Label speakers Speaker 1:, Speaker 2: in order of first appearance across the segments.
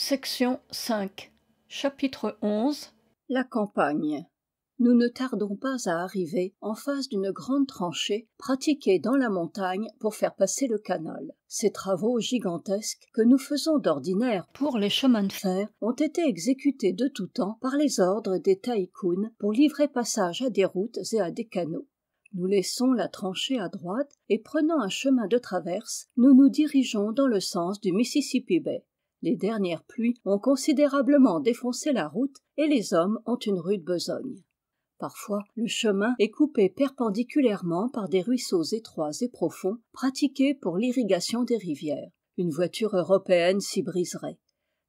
Speaker 1: Section Chapitre 11 La campagne Nous ne tardons pas à arriver en face d'une grande tranchée pratiquée dans la montagne pour faire passer le canal. Ces travaux gigantesques que nous faisons d'ordinaire pour les chemins de fer ont été exécutés de tout temps par les ordres des tycoons pour livrer passage à des routes et à des canaux. Nous laissons la tranchée à droite et prenant un chemin de traverse, nous nous dirigeons dans le sens du Mississippi Bay les dernières pluies ont considérablement défoncé la route et les hommes ont une rude besogne parfois le chemin est coupé perpendiculairement par des ruisseaux étroits et profonds pratiqués pour l'irrigation des rivières une voiture européenne s'y briserait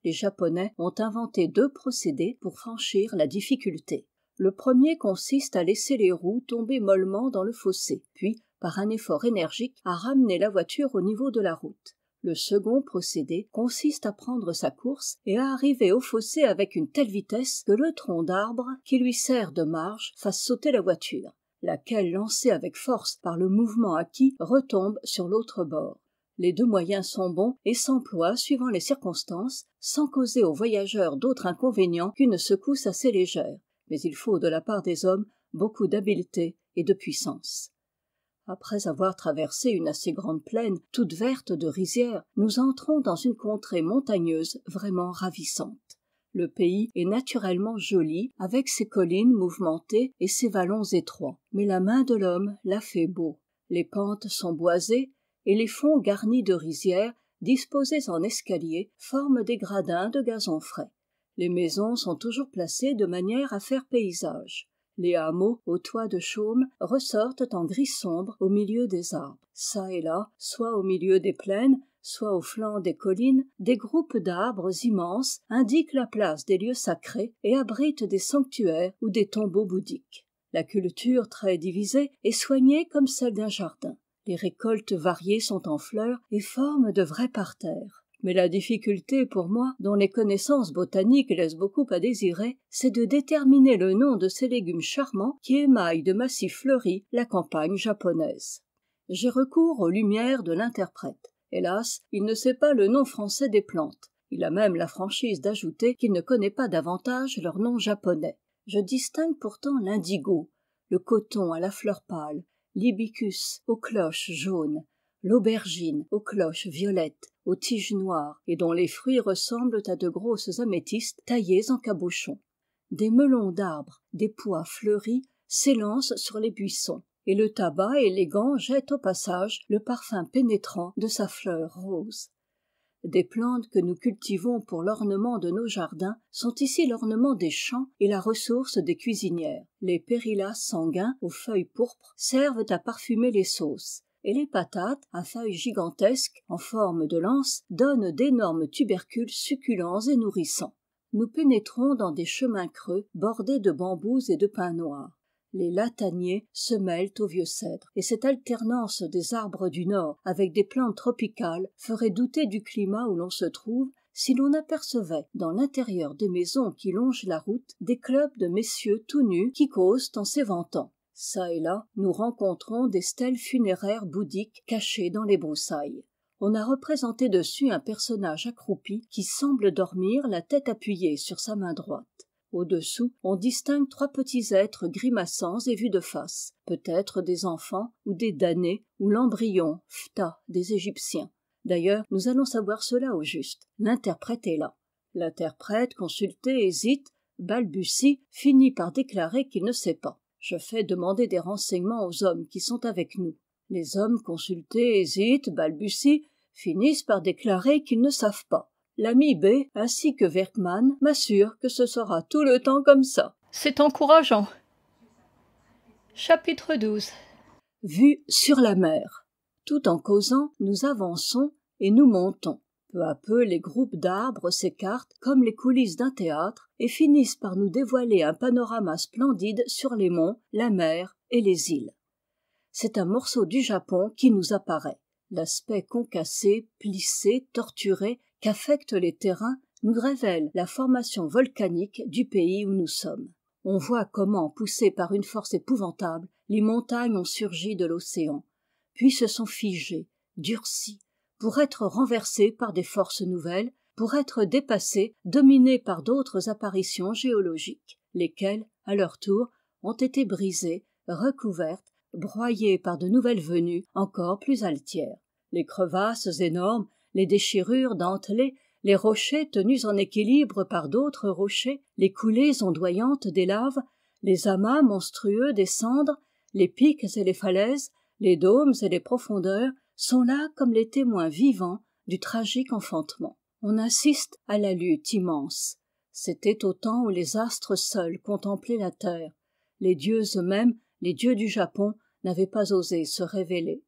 Speaker 1: les japonais ont inventé deux procédés pour franchir la difficulté le premier consiste à laisser les roues tomber mollement dans le fossé puis par un effort énergique à ramener la voiture au niveau de la route le second procédé consiste à prendre sa course et à arriver au fossé avec une telle vitesse que le tronc d'arbre qui lui sert de marge fasse sauter la voiture laquelle lancée avec force par le mouvement acquis retombe sur l'autre bord les deux moyens sont bons et s'emploient suivant les circonstances sans causer aux voyageurs d'autre inconvénients qu'une secousse assez légère mais il faut de la part des hommes beaucoup d'habileté et de puissance après avoir traversé une assez grande plaine toute verte de rizières nous entrons dans une contrée montagneuse vraiment ravissante le pays est naturellement joli avec ses collines mouvementées et ses vallons étroits mais la main de l'homme l'a fait beau les pentes sont boisées et les fonds garnis de rizières disposés en escaliers forment des gradins de gazon frais les maisons sont toujours placées de manière à faire paysage les hameaux aux toits de chaume ressortent en gris sombre au milieu des arbres çà et là soit au milieu des plaines soit au flanc des collines des groupes d'arbres immenses indiquent la place des lieux sacrés et abritent des sanctuaires ou des tombeaux bouddhiques la culture très divisée est soignée comme celle d'un jardin les récoltes variées sont en fleurs et forment de vrais parterres mais la difficulté pour moi dont les connaissances botaniques laissent beaucoup à désirer c'est de déterminer le nom de ces légumes charmants qui émaillent de massifs fleuris la campagne japonaise j'ai recours aux lumières de l'interprète hélas il ne sait pas le nom français des plantes il a même la franchise d'ajouter qu'il ne connaît pas davantage leur nom japonais je distingue pourtant l'indigo le coton à la fleur pâle l'ibicus aux cloches jaunes l'aubergine aux cloches violettes aux tiges noires et dont les fruits ressemblent à de grosses améthystes taillées en cabochons, des melons d'arbres des pois fleuris s'élancent sur les buissons et le tabac élégant jette au passage le parfum pénétrant de sa fleur rose des plantes que nous cultivons pour l'ornement de nos jardins sont ici l'ornement des champs et la ressource des cuisinières les périllas sanguins aux feuilles pourpres servent à parfumer les sauces les patates à feuilles gigantesques en forme de lance donnent d'énormes tubercules succulents et nourrissants nous pénétrons dans des chemins creux bordés de bambous et de pins noirs les lataniers se mêlent aux vieux cèdres et cette alternance des arbres du nord avec des plantes tropicales ferait douter du climat où l'on se trouve si l'on apercevait dans l'intérieur des maisons qui longent la route des clubs de messieurs tout nus qui causent en s'éventant ça et là nous rencontrons des stèles funéraires bouddhiques cachées dans les broussailles on a représenté dessus un personnage accroupi qui semble dormir la tête appuyée sur sa main droite au-dessous on distingue trois petits êtres grimaçants et vus de face peut-être des enfants ou des damnés ou l'embryon phta des égyptiens d'ailleurs nous allons savoir cela au juste l'interprète est là l'interprète consulté hésite balbutie finit par déclarer qu'il ne sait pas je fais demander des renseignements aux hommes qui sont avec nous les hommes consultés hésitent balbutient finissent par déclarer qu'ils ne savent pas l'ami b ainsi que Werkman, m'assure que ce sera tout le temps comme ça c'est encourageant chapitre xii vue sur la mer tout en causant nous avançons et nous montons peu à peu les groupes d'arbres s'écartent comme les coulisses d'un théâtre et finissent par nous dévoiler un panorama splendide sur les monts la mer et les îles c'est un morceau du japon qui nous apparaît l'aspect concassé plissé torturé qu'affectent les terrains nous révèle la formation volcanique du pays où nous sommes on voit comment poussées par une force épouvantable les montagnes ont surgi de l'océan puis se sont figées durcies pour être renversés par des forces nouvelles pour être dépassés dominés par d'autres apparitions géologiques lesquelles à leur tour ont été brisées recouvertes broyées par de nouvelles venues encore plus altières les crevasses énormes les déchirures dentelées les rochers tenus en équilibre par d'autres rochers les coulées ondoyantes des laves les amas monstrueux des cendres les pics et les falaises les dômes et les profondeurs sont là comme les témoins vivants du tragique enfantement on assiste à la lutte immense c'était au temps où les astres seuls contemplaient la terre les dieux eux-mêmes les dieux du japon n'avaient pas osé se révéler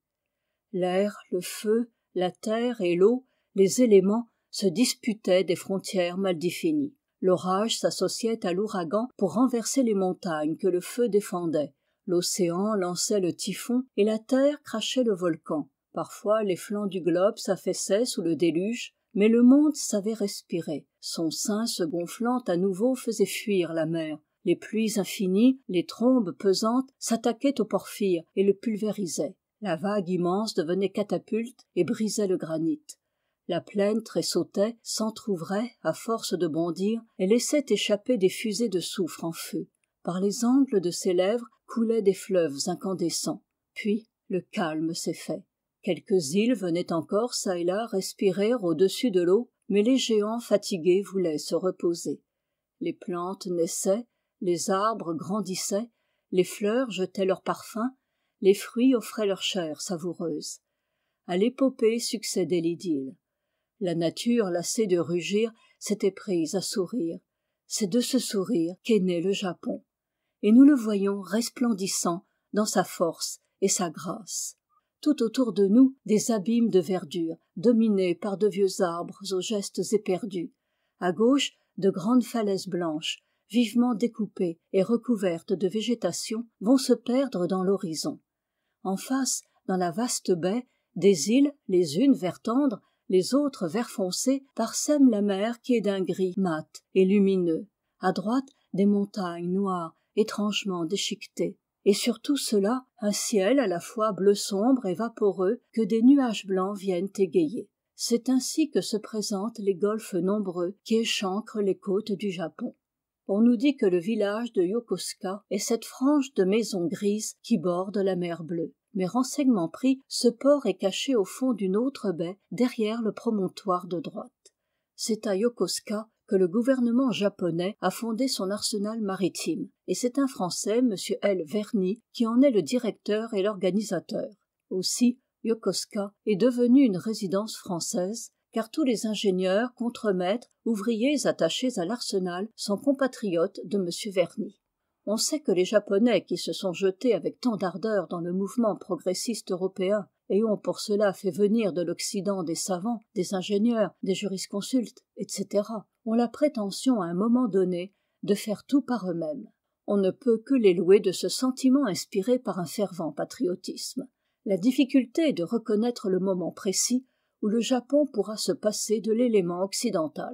Speaker 1: l'air le feu la terre et l'eau les éléments se disputaient des frontières mal définies l'orage s'associait à l'ouragan pour renverser les montagnes que le feu défendait l'océan lançait le typhon et la terre crachait le volcan parfois les flancs du globe s'affaissaient sous le déluge mais le monde savait respirer son sein se gonflant à nouveau faisait fuir la mer les pluies infinies les trombes pesantes s'attaquaient au porphyre et le pulvérisaient la vague immense devenait catapulte et brisait le granit la plaine tressautait s'entr'ouvrait à force de bondir et laissait échapper des fusées de soufre en feu par les angles de ses lèvres coulaient des fleuves incandescents puis le calme s'est fait quelques îles venaient encore çà et là respirer au-dessus de l'eau mais les géants fatigués voulaient se reposer les plantes naissaient les arbres grandissaient les fleurs jetaient leur parfum les fruits offraient leur chair savoureuse À l'épopée succédait l'idylle la nature lassée de rugir s'était prise à sourire c'est de ce sourire qu'est né le japon et nous le voyons resplendissant dans sa force et sa grâce tout autour de nous des abîmes de verdure dominés par de vieux arbres aux gestes éperdus à gauche de grandes falaises blanches vivement découpées et recouvertes de végétation vont se perdre dans l'horizon en face dans la vaste baie des îles les unes vert tendre les autres vert foncé parsèment la mer qui est d'un gris mat et lumineux à droite des montagnes noires étrangement déchiquetées et sur tout cela un ciel à la fois bleu sombre et vaporeux que des nuages blancs viennent égayer c'est ainsi que se présentent les golfes nombreux qui échancrent les côtes du japon on nous dit que le village de yokosuka est cette frange de maisons grises qui borde la mer bleue mais renseignement pris ce port est caché au fond d'une autre baie derrière le promontoire de droite c'est à yokosuka le gouvernement japonais a fondé son arsenal maritime et c'est un français m l verny qui en est le directeur et l'organisateur aussi Yokosuka est devenue une résidence française car tous les ingénieurs contremaîtres ouvriers attachés à l'arsenal sont compatriotes de m verny on sait que les japonais qui se sont jetés avec tant d'ardeur dans le mouvement progressiste européen et ont pour cela fait venir de l'occident des savants des ingénieurs des jurisconsultes etc ont la prétention à un moment donné de faire tout par eux-mêmes on ne peut que les louer de ce sentiment inspiré par un fervent patriotisme la difficulté est de reconnaître le moment précis où le japon pourra se passer de l'élément occidental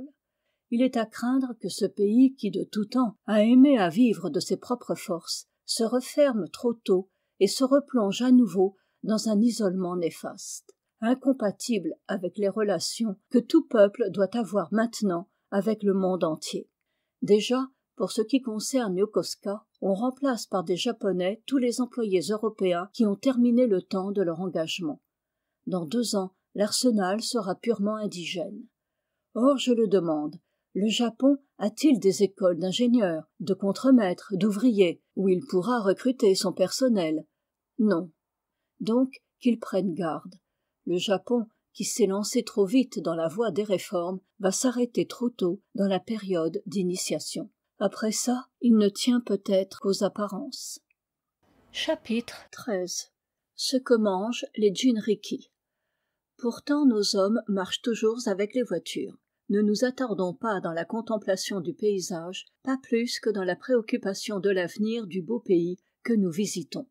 Speaker 1: il est à craindre que ce pays qui de tout temps a aimé à vivre de ses propres forces se referme trop tôt et se replonge à nouveau dans un isolement néfaste incompatible avec les relations que tout peuple doit avoir maintenant avec le monde entier déjà pour ce qui concerne yokosuka on remplace par des japonais tous les employés européens qui ont terminé le temps de leur engagement dans deux ans l'arsenal sera purement indigène or je le demande le japon a-t-il des écoles d'ingénieurs de contremaîtres d'ouvriers où il pourra recruter son personnel non donc qu'ils prennent garde le japon qui s'est lancé trop vite dans la voie des réformes va s'arrêter trop tôt dans la période d'initiation après ça il ne tient peut-être qu'aux apparences chapitre XIII ce que mangent les Jinriki pourtant nos hommes marchent toujours avec les voitures ne nous attardons pas dans la contemplation du paysage pas plus que dans la préoccupation de l'avenir du beau pays que nous visitons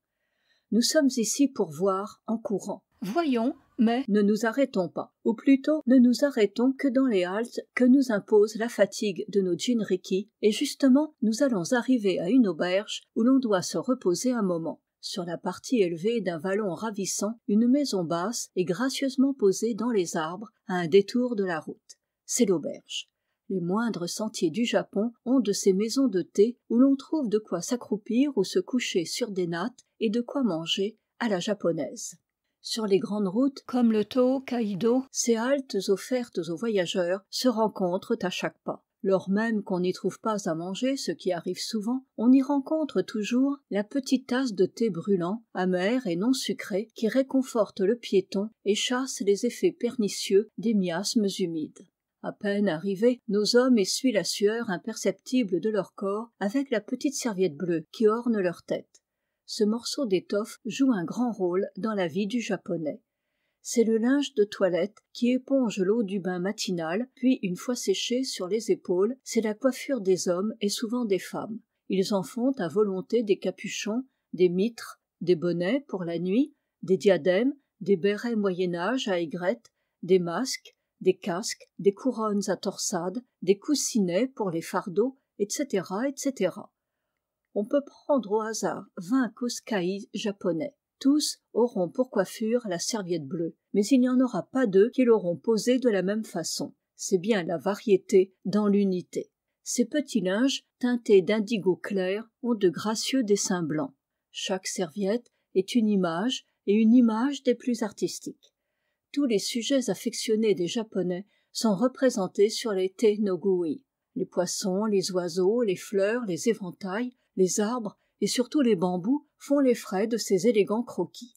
Speaker 1: nous sommes ici pour voir en courant voyons mais ne nous arrêtons pas ou plutôt ne nous arrêtons que dans les haltes que nous impose la fatigue de nos jinriki, et justement nous allons arriver à une auberge où l'on doit se reposer un moment sur la partie élevée d'un vallon ravissant une maison basse est gracieusement posée dans les arbres à un détour de la route c'est l'auberge les moindres sentiers du japon ont de ces maisons de thé où l'on trouve de quoi s'accroupir ou se coucher sur des nattes et de quoi manger à la japonaise sur les grandes routes comme le Kaido, ces haltes offertes aux voyageurs se rencontrent à chaque pas lors même qu'on n'y trouve pas à manger ce qui arrive souvent on y rencontre toujours la petite tasse de thé brûlant amer et non sucré qui réconforte le piéton et chasse les effets pernicieux des miasmes humides à peine arrivés nos hommes essuient la sueur imperceptible de leur corps avec la petite serviette bleue qui orne leur tête ce morceau d'étoffe joue un grand rôle dans la vie du japonais c'est le linge de toilette qui éponge l'eau du bain matinal puis une fois séchée sur les épaules c'est la coiffure des hommes et souvent des femmes ils en font à volonté des capuchons des mitres des bonnets pour la nuit des diadèmes des bérets moyen âge à aigrette des masques des casques des couronnes à torsades des coussinets pour les fardeaux etc etc on peut prendre au hasard vingt koskaïs japonais tous auront pour coiffure la serviette bleue mais il n'y en aura pas deux qui l'auront posée de la même façon c'est bien la variété dans l'unité ces petits linges teintés d'indigo clair ont de gracieux dessins blancs chaque serviette est une image et une image des plus artistiques tous les sujets affectionnés des japonais sont représentés sur les te no les poissons les oiseaux les fleurs les éventails les arbres et surtout les bambous font les frais de ces élégants croquis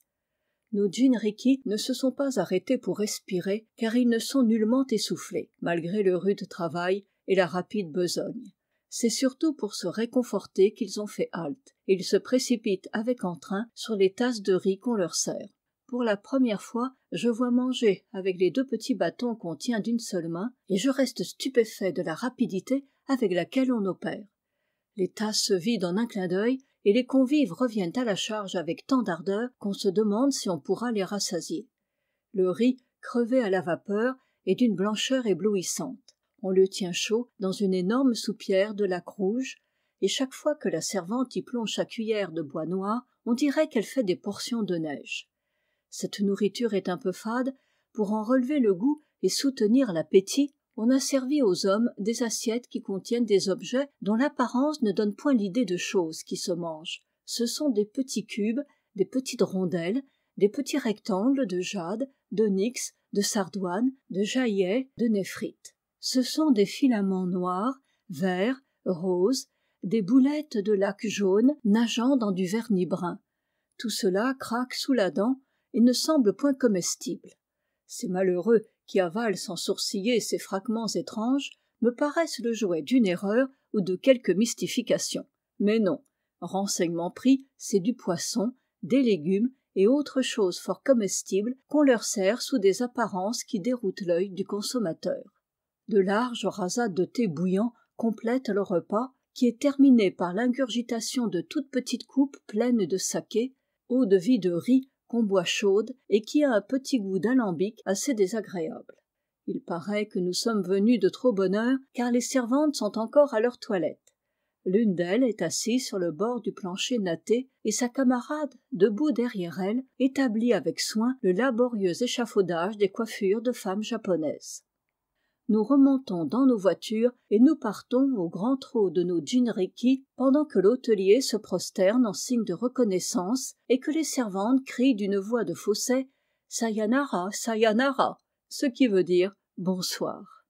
Speaker 1: nos djinriki ne se sont pas arrêtés pour respirer car ils ne sont nullement essoufflés malgré le rude travail et la rapide besogne c'est surtout pour se réconforter qu'ils ont fait halte et ils se précipitent avec entrain sur les tasses de riz qu'on leur sert pour la première fois je vois manger avec les deux petits bâtons qu'on tient d'une seule main et je reste stupéfait de la rapidité avec laquelle on opère les tasses se vident en un clin d'œil et les convives reviennent à la charge avec tant d'ardeur qu'on se demande si on pourra les rassasier le riz crevé à la vapeur est d'une blancheur éblouissante on le tient chaud dans une énorme soupière de lac rouge et chaque fois que la servante y plonge sa cuillère de bois noir on dirait qu'elle fait des portions de neige cette nourriture est un peu fade pour en relever le goût et soutenir l'appétit on a servi aux hommes des assiettes qui contiennent des objets dont l'apparence ne donne point l'idée de choses qui se mangent ce sont des petits cubes des petites rondelles des petits rectangles de jade d'onyx de sardoine de jaillet de néphrite ce sont des filaments noirs verts roses des boulettes de laque jaune nageant dans du vernis brun tout cela craque sous la dent et ne semble point comestible ces malheureux qui avalent sans sourciller ces fragments étranges me paraissent le jouet d'une erreur ou de quelque mystification mais non renseignement pris c'est du poisson des légumes et autres choses fort comestibles qu'on leur sert sous des apparences qui déroutent l'œil du consommateur de larges rasades de thé bouillant complètent le repas qui est terminé par l'ingurgitation de toutes petites coupes pleines de saké eau-de-vie de riz qu'on chaude et qui a un petit goût d'alambic assez désagréable il paraît que nous sommes venus de trop bonne heure car les servantes sont encore à leur toilette l'une d'elles est assise sur le bord du plancher natté et sa camarade debout derrière elle établit avec soin le laborieux échafaudage des coiffures de femmes japonaises nous remontons dans nos voitures et nous partons au grand trot de nos jinrikis pendant que l'hôtelier se prosterne en signe de reconnaissance et que les servantes crient d'une voix de fausset sayanara sayanara ce qui veut dire bonsoir